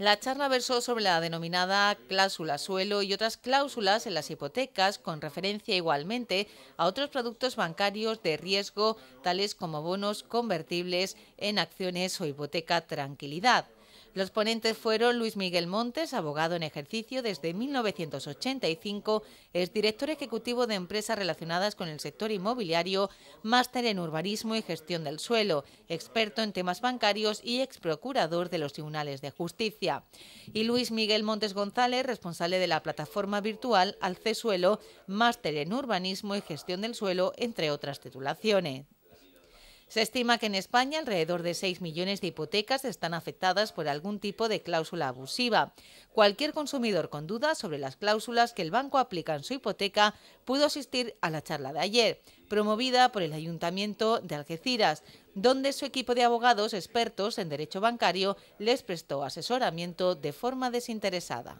La charla versó sobre la denominada cláusula suelo y otras cláusulas en las hipotecas, con referencia igualmente a otros productos bancarios de riesgo, tales como bonos convertibles en acciones o hipoteca tranquilidad. Los ponentes fueron Luis Miguel Montes, abogado en ejercicio desde 1985, es director ejecutivo de empresas relacionadas con el sector inmobiliario, máster en urbanismo y gestión del suelo, experto en temas bancarios y ex procurador de los tribunales de justicia. Y Luis Miguel Montes González, responsable de la plataforma virtual Alcesuelo, máster en urbanismo y gestión del suelo, entre otras titulaciones. Se estima que en España alrededor de 6 millones de hipotecas están afectadas por algún tipo de cláusula abusiva. Cualquier consumidor con dudas sobre las cláusulas que el banco aplica en su hipoteca pudo asistir a la charla de ayer, promovida por el Ayuntamiento de Algeciras, donde su equipo de abogados expertos en derecho bancario les prestó asesoramiento de forma desinteresada.